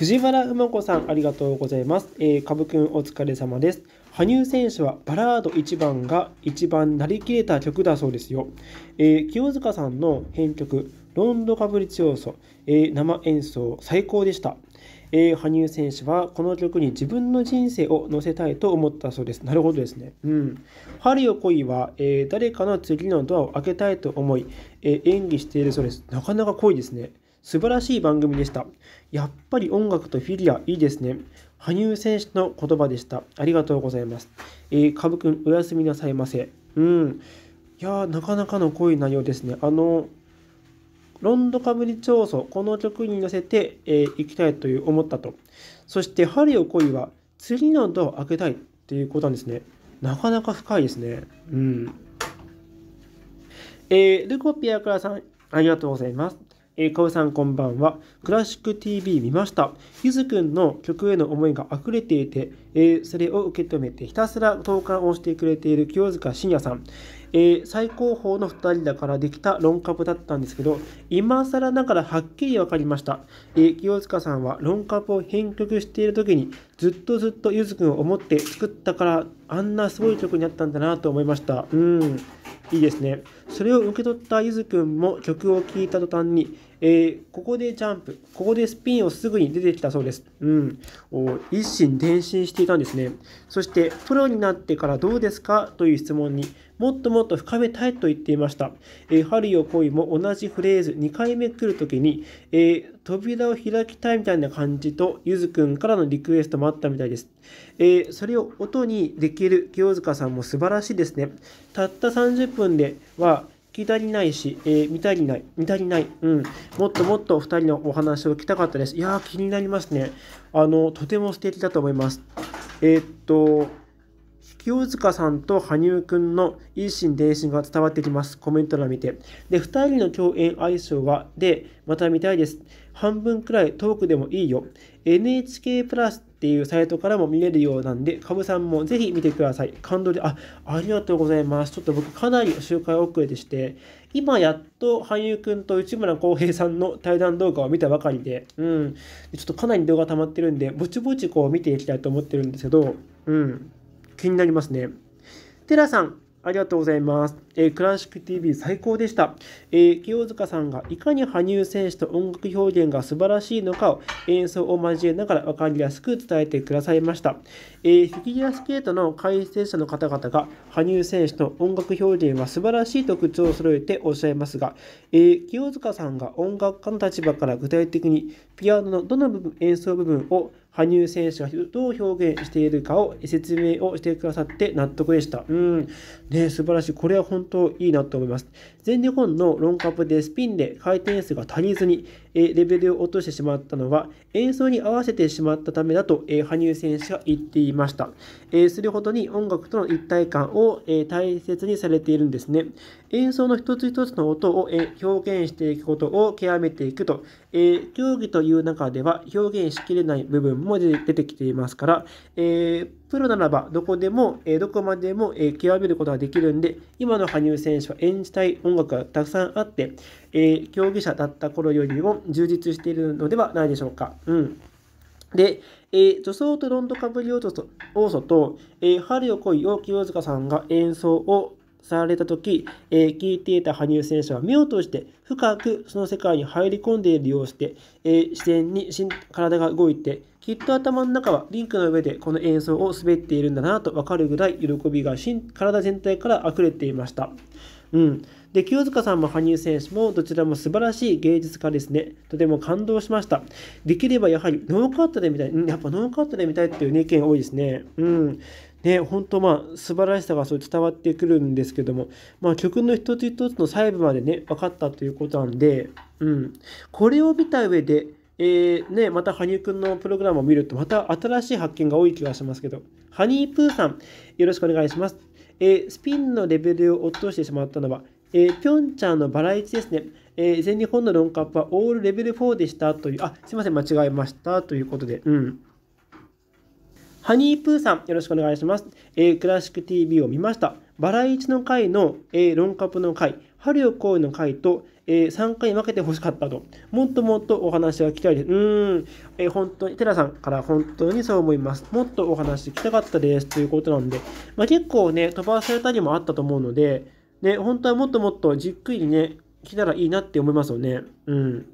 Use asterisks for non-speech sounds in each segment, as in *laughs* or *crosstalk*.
藤原馬子さん、ありがとうございます。えー、株くん、お疲れ様です。羽生選手はバラード1番が一番なりきれた曲だそうですよ。えー、清塚さんの編曲、ロンドカブリチ要素、えー、生演奏、最高でした。えー、羽生選手はこの曲に自分の人生を乗せたいと思ったそうです。なるほどですね。うん。春よ来いは、えー、誰かの次のドアを開けたいと思い、えー、演技しているそうです。なかなか濃いですね。素晴らしい番組でした。やっぱり音楽とフィギュアいいですね。羽生選手の言葉でした。ありがとうございます。えー、株くん、おやすみなさいませ。うん。いやなかなかの濃い内容ですね。あの、ロンドカムリ調査、この曲に乗せてい、えー、きたいという思ったと。そして、春よ恋は、次のドアを開けたいということなんですね。なかなか深いですね。うん。えー、ルコピアクラさん、ありがとうございます。えー、かぶさんこんばんは。クラシック TV 見ました。ゆずくんの曲への思いが溢れていて、えー、それを受け止めてひたすら投函をしてくれている清塚信也さん。えー、最高峰の2人だからできた論カだったんですけど、今更ながらはっきり分かりました。えー、清塚さんは論カを編曲している時に、ずっとずっとゆずくんを思って作ったから、あんなすごい曲になったんだなと思いました。うん。いいですね。それを受け取ったゆずくんも曲を聴いた途端に、えー、ここでジャンプ、ここでスピンをすぐに出てきたそうです。うん。お一心伝心していたんですね。そして、プロになってからどうですかという質問に、もっともっと深めたいと言っていました。えー、春よ恋も同じフレーズ、2回目来るときに、えー、扉を開きたいみたいな感じと、ゆずくんからのリクエストもあったみたいです。えそれを音にできる清塚さんも素晴らしいですね。たった30分では、聞き足りないし、えー、見足りない、見りない、うん、もっともっと2人のお話を聞きたかったです。いやー、気になりますね。あの、とても素敵だと思います。えー、っと、清塚さんと羽生くんの一心伝心が伝わってきます。コメント欄見て。で、2人の共演相性は、で、また見たいです。半分くらいトークでもいいよ。NHK プラスっていうサイトからも見れるようなんで、かぶさんもぜひ見てください。感動で、あ、ありがとうございます。ちょっと僕かなり周回遅れでして、今やっと俳優くんと内村航平さんの対談動画を見たばかりで、うん、ちょっとかなり動画溜まってるんで、ぼちぼちこう見ていきたいと思ってるんですけど、うん、気になりますね。テラさん、ありがとうございます。えー、クラシック TV 最高でした、えー、清塚さんがいかに羽生選手と音楽表現が素晴らしいのかを演奏を交えながら分かりやすく伝えてくださいました。えー、フィギュアスケートの解説者の方々が羽生選手の音楽表現は素晴らしいと口を揃えておっしゃいますが、えー、清塚さんが音楽家の立場から具体的にピアノのどの部分演奏部分を羽生選手がどう表現しているかを説明をしてくださって納得でした。うん。ね素晴らしい。これは本当いいなと思います。全日本のロンカップでスピンで回転数が足りずに、レベルを落としてしまったのは演奏に合わせてしまったためだと羽生選手は言っていました。するほどに音楽との一体感を大切にされているんですね。演奏の一つ一つの音を表現していくことを極めていくと、競技という中では表現しきれない部分も出てきていますから、プロならばどこでも、えどこまでも、え極めることができるんで、今の羽生選手は演じたい音楽がたくさんあって、え競技者だった頃よりも充実しているのではないでしょうか。うんで、えー、女装とロンドカブリ要素と、とえー、春よ来い陽清塚さんが演奏をされた時、えー、聞いていた羽生選手は目を閉じて深くその世界に入り込んでいるようして、えー、自然に体が動いてきっと頭の中はリンクの上でこの演奏を滑っているんだなと分かるぐらい喜びが体全体から溢れていました。うん、で清塚さんも羽生選手もどちらも素晴らしい芸術家ですね。とても感動しました。できればやはりノーカットで見たい。うん、やっぱノーカットで見たいっていう、ね、意見多いですね。うんで、本当まあ、素晴らしさがそう伝わってくるんですけども、まあ、曲の一つ一つの細部までね、分かったということなんで、うん、これを見た上で、えー、ね、また羽生くんのプログラムを見ると、また新しい発見が多い気がしますけど、ハニープーさん、よろしくお願いします。えー、スピンのレベルを落としてしまったのは、えピョンチャンのバラエティですね、えー、全日本のロンカップはオールレベル4でしたという、あ、すいません、間違えましたということで、うん。ハニープーさん、よろしくお願いします。えー、クラシック TV を見ました。バラ1の回の、えー、ップの回、春よ恋の回と、えー、3回分けてほしかったと。もっともっとお話が聞きたいです。うーん、えー、本当に、寺さんから本当にそう思います。もっとお話聞きたかったですということなんで、まあ、結構ね、飛ばされたりもあったと思うので、ね、本当はもっともっとじっくりね、来たらいいなって思いますよね。うん。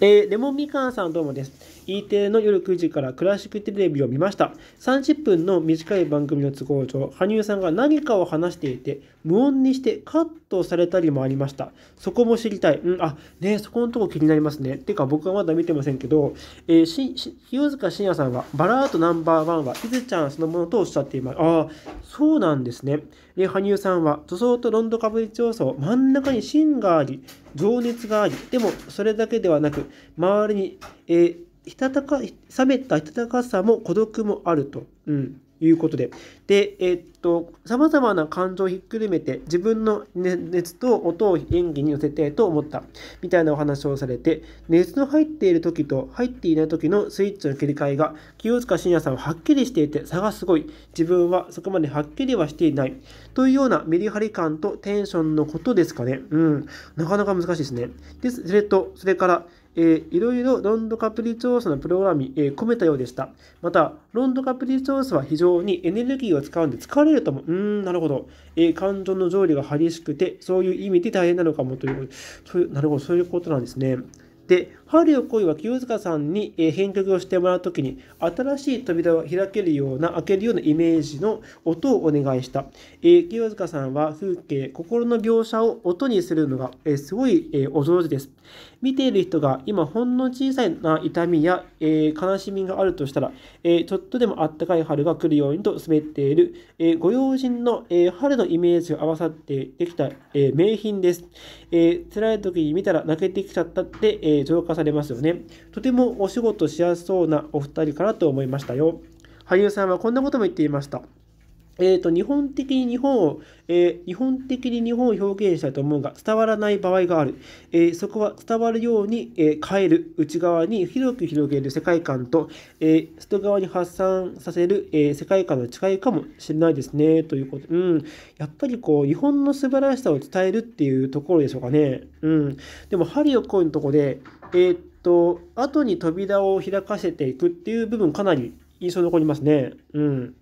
えー、レモンみかんさんどうもです。E テレの夜9時からクラシックテレビを見ました。30分の短い番組の都合上、羽生さんが何かを話していて、無音にしてカットされたりもありました。そこも知りたい。うん、あ、ねそこのとこ気になりますね。てか僕はまだ見てませんけど、えー、し清塚信也さんは、バラートナンバーワンは、伊豆ちゃんそのものとおっしゃっています。ああ、そうなんですね。で、羽生さんは、塗装とロンドカブリ調査を真ん中に芯があり、情熱があり、でもそれだけではなく、周りに、えーたか、冷めた暖かさも孤独もあると。うんいうことで。で、えー、っと、さまざまな感情をひっくるめて、自分の熱と音を演技に乗せてと思った、みたいなお話をされて、熱の入っている時と入っていない時のスイッチの切り替えが、清塚信也さんははっきりしていて、差がすごい。自分はそこまではっきりはしていない。というようなメリハリ感とテンションのことですかね。うん。なかなか難しいですね。で、す、それと、それから、えー、いろいろロンド・カプリ調査ースのプログラムに、えー、込めたようでした。また、ロンド・カプリ調査ースは非常にエネルギーを使うんで疲れるとも、うーん、なるほど、えー、感情の上下が激しくて、そういう意味で大変なのかもという、そういうなるほど、そういうことなんですね。で、春よ恋は清塚さんに編曲をしてもらう時に、新しい扉を開けるような、開けるようなイメージの音をお願いした。え清塚さんは風景、心の描写を音にするのが、えすごい、えお上手です。見ている人が今ほんの小さな痛みや、え悲しみがあるとしたら、えちょっとでもあったかい春が来るようにと滑っている、えご用心の、え春のイメージを合わさってできた、え名品です。え辛い時に見たら泣けてきちゃったって、ええ浄化されますよね。とてもお仕事しやすそうなお二人かなと思いましたよ。俳優さんはこんなことも言っていました。えーと、日本的に日本を、えー、日本的に日本を表現したいと思うが伝わらない場合がある、えー、そこは伝わるように、えー、変える内側に広く広げる世界観と、え外側に発散させる、え世界観の違いかもしれないですねということ、うん、やっぱりこう日本の素晴らしさを伝えるっていうところでしょうかね、うん、でも針をこうのとこで、えっと後に扉を開かせていくっていう部分かなり印象残りますね。うん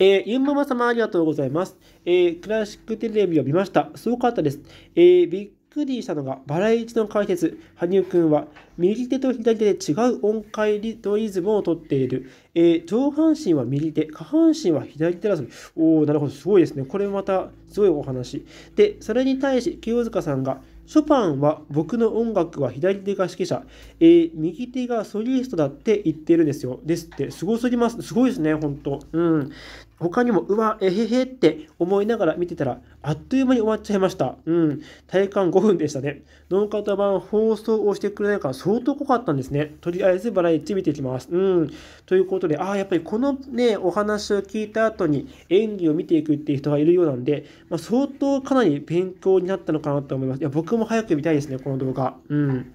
えー、ゆんママ様ありがとうございます。えー、クラシックテレビを見ました。すごかったです。えー、びっくりしたのが、バラエティの解説、羽生くんは、右手と左手で違う音階とリズムをとっている。えー、上半身は右手、下半身は左手だそうおおなるほど、すごいですね。これまた、すごいお話。で、それに対し、清塚さんが、ショパンは僕の音楽は左手が指揮者、えー、右手がソリストだって言ってるんですよ。ですって、すごすぎます。すごいですね、本当うん。他にも、うわ、えへへって思いながら見てたら、あっという間に終わっちゃいました。うん。体感5分でしたね。ノーカット版放送をしてくれないから相当濃かったんですね。とりあえずバラエティ見ていきます。うん。ということで、ああ、やっぱりこのね、お話を聞いた後に演技を見ていくっていう人がいるようなんで、まあ、相当かなり勉強になったのかなと思います。いや、僕も早く見たいですね、この動画。うん。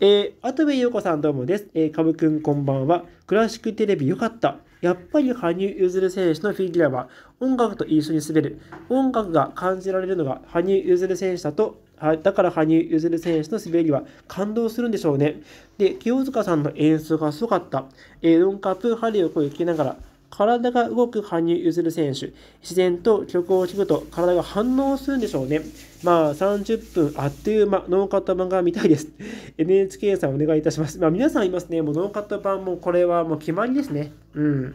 えー、跡部陽子さんどうもです。えー、株くんこんばんは。クラシックテレビよかった。やっぱり羽生結弦選手のフィギュアは音楽と一緒に滑る。音楽が感じられるのが羽生結弦選手だとはだから羽生結弦選手の滑りは感動するんでしょうね。で、清塚さんの演奏がすごかった。えー、ロンカップ、針をこう行きながら、体が動く羽生結弦選手、自然と曲を聴くと体が反応するんでしょうね。まあ、30分あっという間、ノーカット版が見たいです。NHK *laughs* さんお願いいたします。まあ、皆さんいますね。もうノーカット版もこれはもう決まりですね。うん。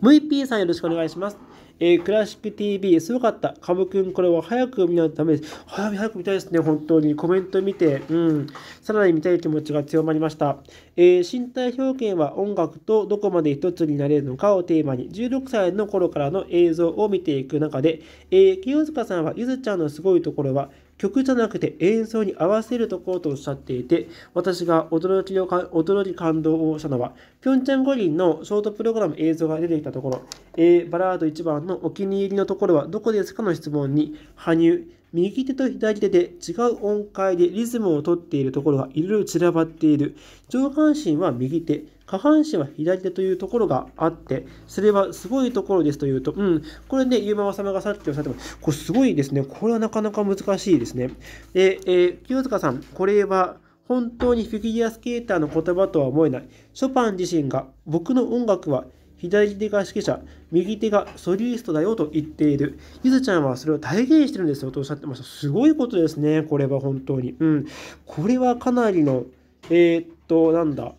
ムイピーさんよろしくお願いします。えー、クラシック TV、すごかった。カブくん、これは早く見ないとダメです。早く、早く見たいですね、本当に。コメント見て、うん。さらに見たい気持ちが強まりました。えー、身体表現は音楽とどこまで一つになれるのかをテーマに、16歳の頃からの映像を見ていく中で、えー、清塚さんはゆずちゃんのすごいところは、曲じゃなくて演奏に合わせるところとおっしゃっていて、私が驚きをか、驚き感動をしたのは、ピョンチャン五輪のショートプログラム映像が出てきたところ、A バラード1番のお気に入りのところはどこですかの質問に、羽生、右手と左手で違う音階でリズムをとっているところがいろいろ散らばっている。上半身は右手、下半身は左手というところがあって、それはすごいところですというと、うん、これね、ゆうまま様がさっきおっしゃってます。これすごいですね。これはなかなか難しいですね。で、えー、清塚さん、これは、本当にフィギュアスケーターの言葉とは思えない。ショパン自身が、僕の音楽は左手が指揮者、右手がソリュストだよと言っている。ゆずちゃんはそれを体現してるんですよとおっしゃってました。すごいことですね、これは本当に。うん。これはかなりの、えー、っと、なんだ、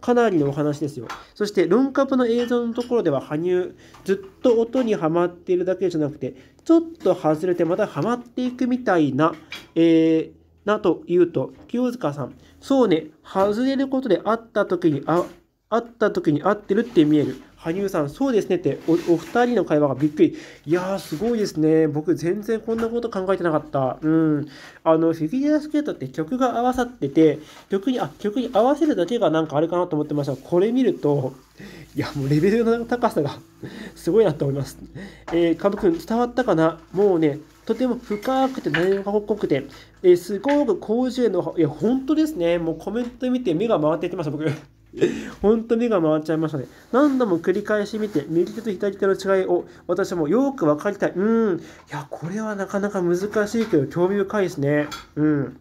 かなりのお話ですよ。そして論破の映像のところでは羽生、ずっと音にはまっているだけじゃなくて、ちょっと外れてまたはまっていくみたいな、えー、なというと、清塚さん、そうね、外れることであった時に、あ、会った時に合ってるって見える。羽生さん、そうですねって、おお二人の会話がびっくり。いやー、すごいですね。僕、全然こんなこと考えてなかった。うん。あの、フィギュアスケートって曲が合わさってて、曲に、あ、曲に合わせるだけがなんかあれかなと思ってましたこれ見ると、いや、もうレベルの高さがすごいなと思います。えー、かぶくん、伝わったかなもうね、とても深くて内容が濃くて、えー、すごく高次元の、いや、本当ですね。もうコメント見て目が回ってきました、僕。ほんと目が回っちゃいましたね。何度も繰り返し見て、右手と左手の違いを私もよく分かりたい。うん。いや、これはなかなか難しいけど、興味深いですね。うん。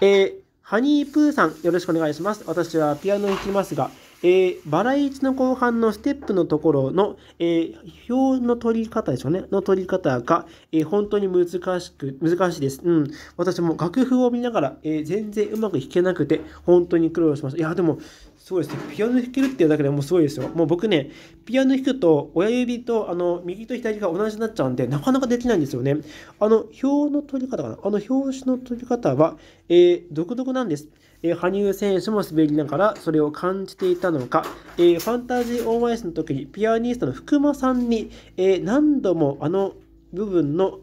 えー、ハニープーさん、よろしくお願いします。私はピアノを弾きますが、えー、バラ1の後半のステップのところの、えー、表の取り方でしょうね、の取り方が、えー、本当に難しく、難しいです。うん。私も楽譜を見ながら、えー、全然うまく弾けなくて、本当に苦労しました。いや、でも、すごいですね。ピアノ弾けるっていうだけでもうすごいですよ。もう僕ね、ピアノ弾くと親指とあの右と左が同じになっちゃうんで、なかなかできないんですよね。あの、表の取り方かな。あの表紙の取り方は、えー、独特なんです。えー、羽生選手も滑りながらそれを感じていたのか、えー、ファンタジー・オーマイスの時にピアニストの福間さんに、えー、何度もあの部分の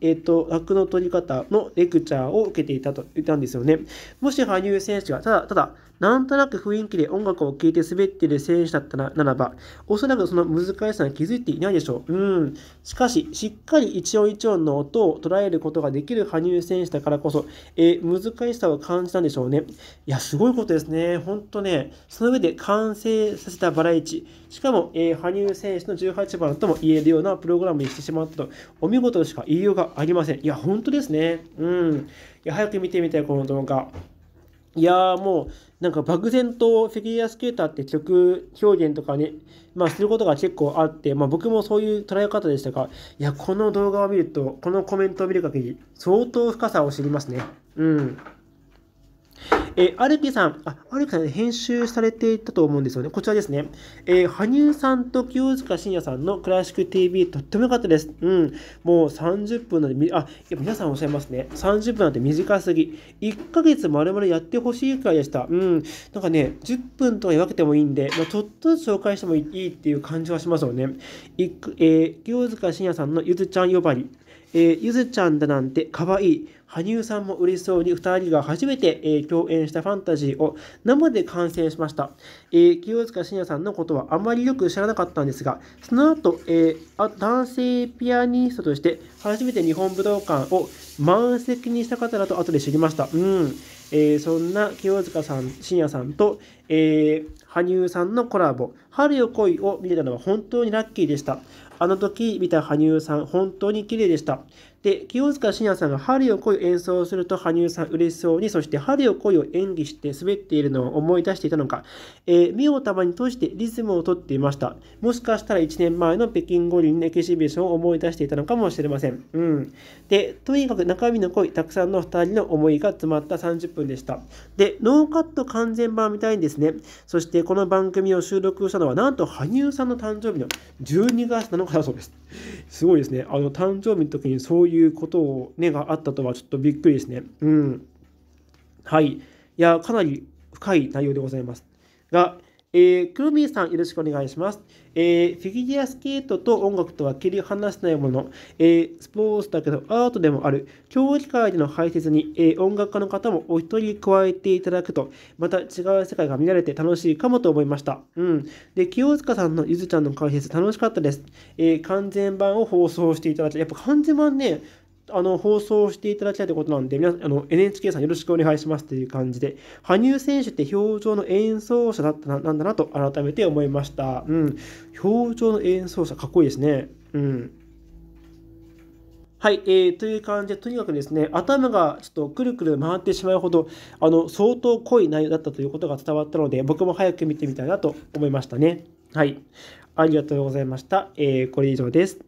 えと、楽の取り方のレクチャーを受けていたと言ったんですよね。もし羽生選手がただただなんとなく雰囲気で音楽を聴いて滑っている選手だったならば、おそらくその難しさに気づいていないでしょう。うん。しかし、しっかり一音一音の音を捉えることができる羽生選手だからこそ、えー、難しさを感じたんでしょうね。いや、すごいことですね。ほんとね、その上で完成させたバラエティ。しかも、えー、羽生選手の18番とも言えるようなプログラムにしてしまったと、お見事しか言いようがありません。いや、本当ですね。うん。いや、早く見てみたい、この動画。いやーもうなんか漠然とフィギュアスケーターって曲表現とかね、まあすることが結構あって、まあ僕もそういう捉え方でしたが、いや、この動画を見ると、このコメントを見る限り、相当深さを知りますね。うん。えー、アルピさん、あ、アルピさん、ね、編集されていたと思うんですよね。こちらですね。えー、羽生さんと清塚信也さんのクラシック TV、とっても良かったです。うん。もう30分なんで、あ、いや皆さんおっしゃいますね。30分なんて短すぎ。1ヶ月丸々やってほしいくらいでした。うん。なんかね、10分とかに分けてもいいんで、まあ、ちょっとずつ紹介してもいいっていう感じはしますよね。いえー、清塚信也さんのゆずちゃん呼ばわり。えー、ゆずちゃんだなんて可愛い。羽生さんも嬉しそうに2人が初めて、えー、共演したファンタジーを生で観戦しました、えー、清塚信也さんのことはあまりよく知らなかったんですがその後、えー、男性ピアニストとして初めて日本武道館を満席にした方だと後で知りましたうんえー、そんな清塚さん、信也さんと、えー、羽生さんのコラボ、春よ恋を見れたのは本当にラッキーでした。あの時見た羽生さん、本当に綺麗でした。で清塚信也さんが「春よ来い」演奏すると羽生さん嬉しそうにそして「春よ来い」を演技して滑っているのを思い出していたのか、えー、目を玉に閉じてリズムをとっていましたもしかしたら1年前の北京五輪のエキシビションを思い出していたのかもしれません、うん、でとにかく中身の濃いたくさんの2人の思いが詰まった30分でしたでノーカット完全版みたいにですねそしてこの番組を収録したのはなんと羽生さんの誕生日の12月7日だそうですすごいですねあの誕生日の時にそうういうことを、ね、があったとはちょっとびっくりですね。うん。はい。いや、かなり深い内容でございます。が、えー、クロミーさん、よろしくお願いします、えー、フィギュアスケートと音楽とは切り離せないもの、えー、スポーツだけどアートでもある、競技会での排泄に、え音楽家の方もお一人加えていただくと、また違う世界が見られて楽しいかもと思いました。うん。で、清塚さんのゆずちゃんの解説楽しかったです。え完全版を放送していただき、やっぱ完全版ね、あの放送していただきたいということなんで、皆あの NHK さんよろしくお願いしますという感じで、羽生選手って表情の演奏者だったななんだなと改めて思いました。うん、表情の演奏者、かっこいいですね。うんはい、えー、という感じで、とにかくですね、頭がちょっとくるくる回ってしまうほど、あの、相当濃い内容だったということが伝わったので、僕も早く見てみたいなと思いましたね。はい、ありがとうございました。えー、これ以上です。